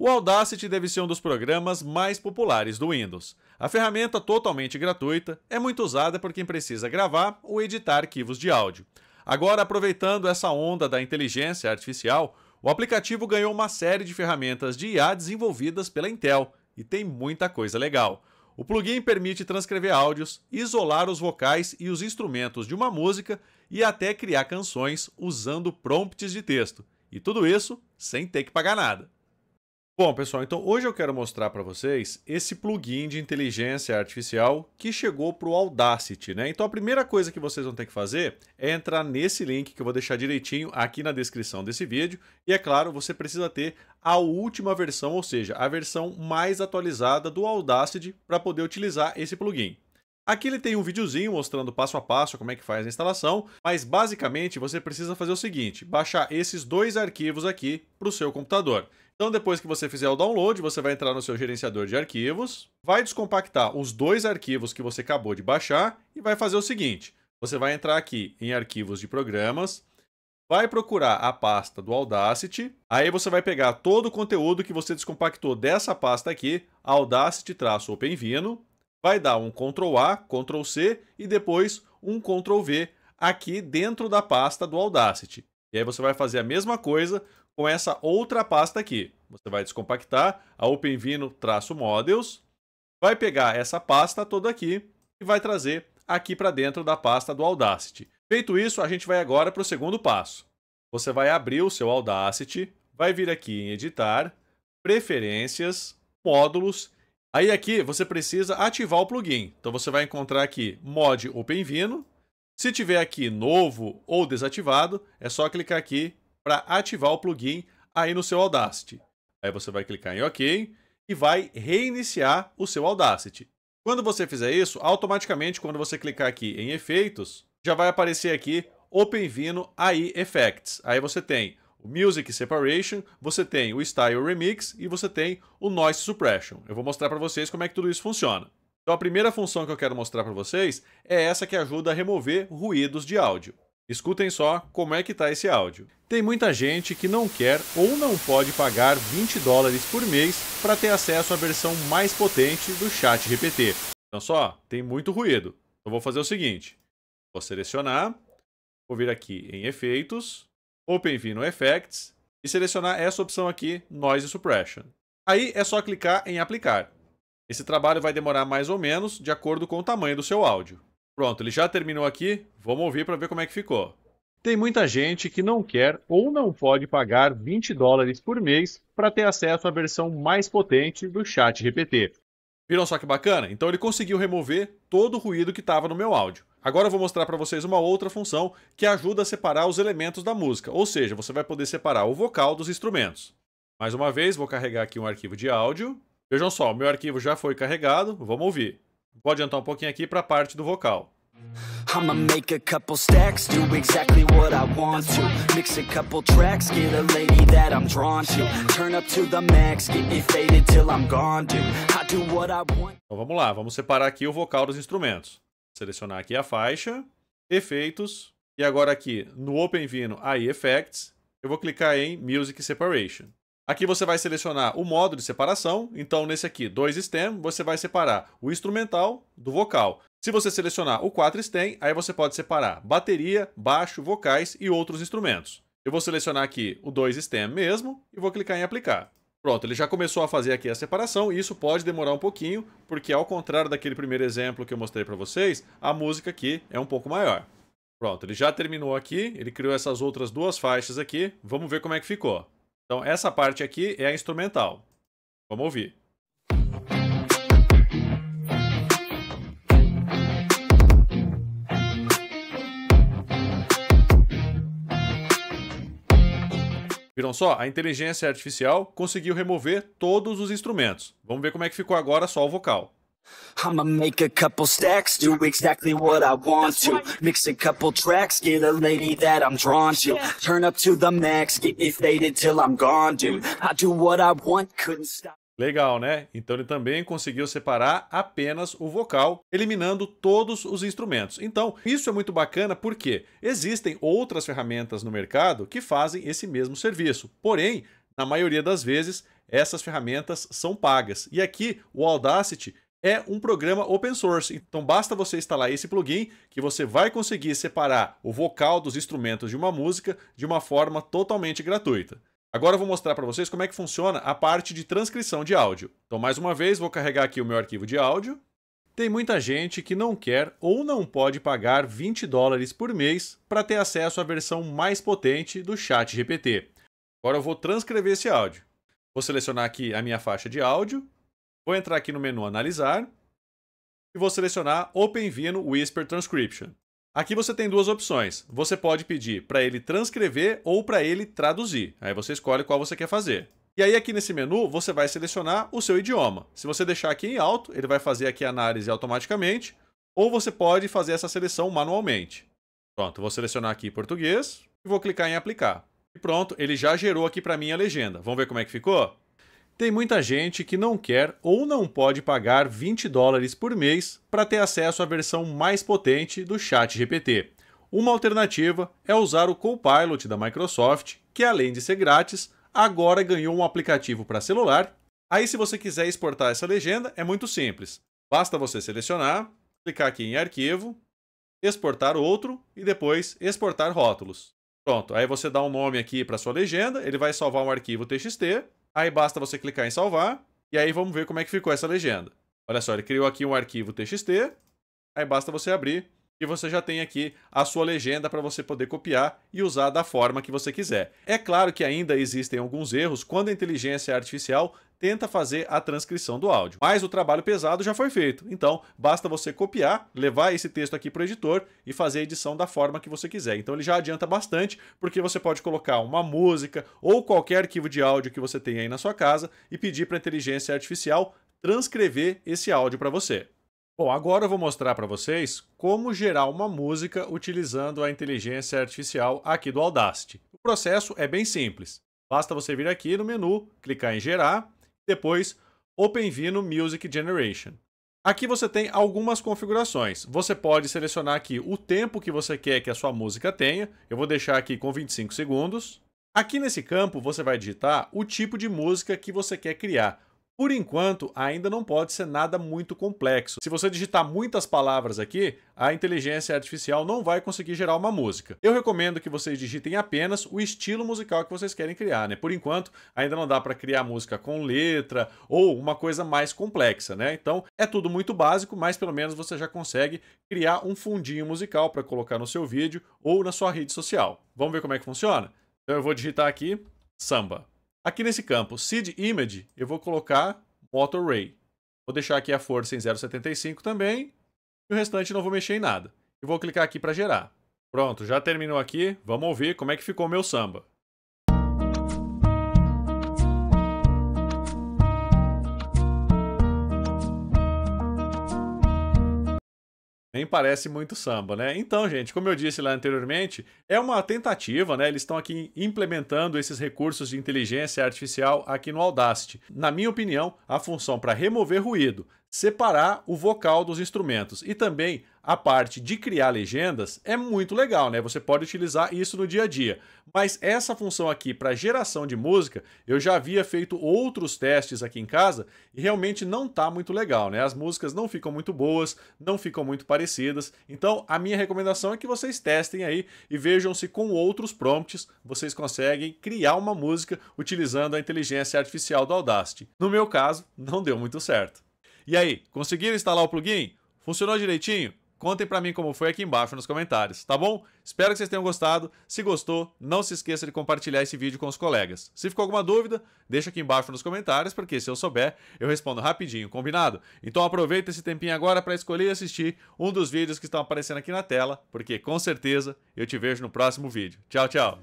O Audacity deve ser um dos programas mais populares do Windows. A ferramenta, totalmente gratuita, é muito usada por quem precisa gravar ou editar arquivos de áudio. Agora, aproveitando essa onda da inteligência artificial, o aplicativo ganhou uma série de ferramentas de IA desenvolvidas pela Intel e tem muita coisa legal. O plugin permite transcrever áudios, isolar os vocais e os instrumentos de uma música e até criar canções usando prompts de texto. E tudo isso sem ter que pagar nada. Bom, pessoal, então hoje eu quero mostrar para vocês esse plugin de inteligência artificial que chegou para o Audacity, né? Então a primeira coisa que vocês vão ter que fazer é entrar nesse link que eu vou deixar direitinho aqui na descrição desse vídeo. E é claro, você precisa ter a última versão, ou seja, a versão mais atualizada do Audacity para poder utilizar esse plugin. Aqui ele tem um videozinho mostrando passo a passo como é que faz a instalação, mas basicamente você precisa fazer o seguinte, baixar esses dois arquivos aqui para o seu computador. Então depois que você fizer o download, você vai entrar no seu gerenciador de arquivos, vai descompactar os dois arquivos que você acabou de baixar e vai fazer o seguinte, você vai entrar aqui em arquivos de programas, vai procurar a pasta do Audacity, aí você vai pegar todo o conteúdo que você descompactou dessa pasta aqui, Audacity-OpenVino, vai dar um Ctrl A, Ctrl C e depois um Ctrl V aqui dentro da pasta do Audacity. E aí você vai fazer a mesma coisa com essa outra pasta aqui. Você vai descompactar a OpenVino-Models, vai pegar essa pasta toda aqui e vai trazer aqui para dentro da pasta do Audacity. Feito isso, a gente vai agora para o segundo passo. Você vai abrir o seu Audacity, vai vir aqui em Editar, Preferências, Módulos Aí aqui você precisa ativar o plugin. Então você vai encontrar aqui mod OpenVino. Se tiver aqui novo ou desativado, é só clicar aqui para ativar o plugin aí no seu Audacity. Aí você vai clicar em OK e vai reiniciar o seu Audacity. Quando você fizer isso, automaticamente quando você clicar aqui em efeitos, já vai aparecer aqui OpenVino AI Effects. Aí você tem o Music Separation, você tem o Style Remix e você tem o Noise Suppression. Eu vou mostrar para vocês como é que tudo isso funciona. Então a primeira função que eu quero mostrar para vocês é essa que ajuda a remover ruídos de áudio. Escutem só como é que está esse áudio. Tem muita gente que não quer ou não pode pagar 20 dólares por mês para ter acesso à versão mais potente do Chat GPT. Então só, tem muito ruído. Eu então, vou fazer o seguinte, vou selecionar, vou vir aqui em efeitos, OpenV no Effects e selecionar essa opção aqui, Noise Suppression. Aí é só clicar em Aplicar. Esse trabalho vai demorar mais ou menos de acordo com o tamanho do seu áudio. Pronto, ele já terminou aqui, vamos ouvir para ver como é que ficou. Tem muita gente que não quer ou não pode pagar 20 dólares por mês para ter acesso à versão mais potente do Chat GPT. Viram só que bacana? Então ele conseguiu remover todo o ruído que estava no meu áudio. Agora eu vou mostrar para vocês uma outra função que ajuda a separar os elementos da música, ou seja, você vai poder separar o vocal dos instrumentos. Mais uma vez, vou carregar aqui um arquivo de áudio. Vejam só, o meu arquivo já foi carregado, vamos ouvir. Vou adiantar um pouquinho aqui para a parte do vocal. I'ma make a couple stacks, do exactly what I want to Mix a couple tracks, get a lady that I'm drawn to Turn up to the max, get me faded till I'm gone, dude I do what I want Então vamos lá, vamos separar aqui o vocal dos instrumentos. Selecionar aqui a faixa, efeitos, e agora aqui no OpenVino AI Effects, eu vou clicar em Music Separation. Aqui você vai selecionar o modo de separação, então nesse aqui, 2 stem, você vai separar o instrumental do vocal. Se você selecionar o 4 stem, aí você pode separar bateria, baixo, vocais e outros instrumentos. Eu vou selecionar aqui o 2 stem mesmo e vou clicar em aplicar. Pronto, ele já começou a fazer aqui a separação e isso pode demorar um pouquinho, porque ao contrário daquele primeiro exemplo que eu mostrei para vocês, a música aqui é um pouco maior. Pronto, ele já terminou aqui, ele criou essas outras duas faixas aqui, vamos ver como é que ficou. Então essa parte aqui é a instrumental. Vamos ouvir. Viram só? A inteligência artificial conseguiu remover todos os instrumentos. Vamos ver como é que ficou agora só o vocal. I'ma make a couple stacks, do exactly what I want to. Mix a couple tracks, get a lady that I'm drawn to. Turn up to the max, get me faded till I'm gone, dude. I do what I want, couldn't stop. Legal, né? Então ele também conseguiu separar apenas o vocal, eliminando todos os instrumentos. Então, isso é muito bacana porque existem outras ferramentas no mercado que fazem esse mesmo serviço. Porém, na maioria das vezes, essas ferramentas são pagas. E aqui o Audacity é um programa open source. Então basta você instalar esse plugin que você vai conseguir separar o vocal dos instrumentos de uma música de uma forma totalmente gratuita. Agora eu vou mostrar para vocês como é que funciona a parte de transcrição de áudio. Então, mais uma vez, vou carregar aqui o meu arquivo de áudio. Tem muita gente que não quer ou não pode pagar 20 dólares por mês para ter acesso à versão mais potente do Chat GPT. Agora eu vou transcrever esse áudio. Vou selecionar aqui a minha faixa de áudio, vou entrar aqui no menu Analisar e vou selecionar OpenVino Whisper Transcription. Aqui você tem duas opções. Você pode pedir para ele transcrever ou para ele traduzir. Aí você escolhe qual você quer fazer. E aí aqui nesse menu você vai selecionar o seu idioma. Se você deixar aqui em alto, ele vai fazer aqui a análise automaticamente, ou você pode fazer essa seleção manualmente. Pronto, vou selecionar aqui português e vou clicar em aplicar. E pronto, ele já gerou aqui para mim a legenda. Vamos ver como é que ficou? Tem muita gente que não quer ou não pode pagar 20 dólares por mês para ter acesso à versão mais potente do Chat GPT. Uma alternativa é usar o Copilot da Microsoft, que além de ser grátis, agora ganhou um aplicativo para celular. Aí, se você quiser exportar essa legenda, é muito simples. Basta você selecionar, clicar aqui em Arquivo, exportar outro e depois exportar rótulos. Pronto, aí você dá um nome aqui para sua legenda, ele vai salvar um arquivo TXT Aí basta você clicar em salvar. E aí vamos ver como é que ficou essa legenda. Olha só, ele criou aqui um arquivo txt. Aí basta você abrir e você já tem aqui a sua legenda para você poder copiar e usar da forma que você quiser. É claro que ainda existem alguns erros quando a inteligência artificial tenta fazer a transcrição do áudio. Mas o trabalho pesado já foi feito, então basta você copiar, levar esse texto aqui para o editor e fazer a edição da forma que você quiser. Então ele já adianta bastante, porque você pode colocar uma música ou qualquer arquivo de áudio que você tenha aí na sua casa e pedir para a inteligência artificial transcrever esse áudio para você. Bom, agora eu vou mostrar para vocês como gerar uma música utilizando a inteligência artificial aqui do Audacity. O processo é bem simples. Basta você vir aqui no menu, clicar em gerar, depois OpenVino Music Generation. Aqui você tem algumas configurações. Você pode selecionar aqui o tempo que você quer que a sua música tenha. Eu vou deixar aqui com 25 segundos. Aqui nesse campo você vai digitar o tipo de música que você quer criar. Por enquanto, ainda não pode ser nada muito complexo. Se você digitar muitas palavras aqui, a inteligência artificial não vai conseguir gerar uma música. Eu recomendo que vocês digitem apenas o estilo musical que vocês querem criar, né? Por enquanto, ainda não dá para criar música com letra ou uma coisa mais complexa, né? Então, é tudo muito básico, mas pelo menos você já consegue criar um fundinho musical para colocar no seu vídeo ou na sua rede social. Vamos ver como é que funciona? Então eu vou digitar aqui samba. Aqui nesse campo, seed image, eu vou colocar motor ray. Vou deixar aqui a força em 0,75 também. E o restante não vou mexer em nada. E vou clicar aqui para gerar. Pronto, já terminou aqui. Vamos ouvir como é que ficou o meu samba. Nem parece muito samba, né? Então, gente, como eu disse lá anteriormente, é uma tentativa, né? Eles estão aqui implementando esses recursos de inteligência artificial aqui no Audacity. Na minha opinião, a função para remover ruído separar o vocal dos instrumentos. E também a parte de criar legendas é muito legal, né? Você pode utilizar isso no dia a dia. Mas essa função aqui para geração de música, eu já havia feito outros testes aqui em casa e realmente não tá muito legal, né? As músicas não ficam muito boas, não ficam muito parecidas. Então, a minha recomendação é que vocês testem aí e vejam se com outros prompts vocês conseguem criar uma música utilizando a inteligência artificial do Audacity. No meu caso, não deu muito certo. E aí, conseguiram instalar o plugin? Funcionou direitinho? Contem para mim como foi aqui embaixo nos comentários, tá bom? Espero que vocês tenham gostado. Se gostou, não se esqueça de compartilhar esse vídeo com os colegas. Se ficou alguma dúvida, deixa aqui embaixo nos comentários, porque se eu souber, eu respondo rapidinho, combinado? Então aproveita esse tempinho agora para escolher e assistir um dos vídeos que estão aparecendo aqui na tela, porque com certeza eu te vejo no próximo vídeo. Tchau, tchau!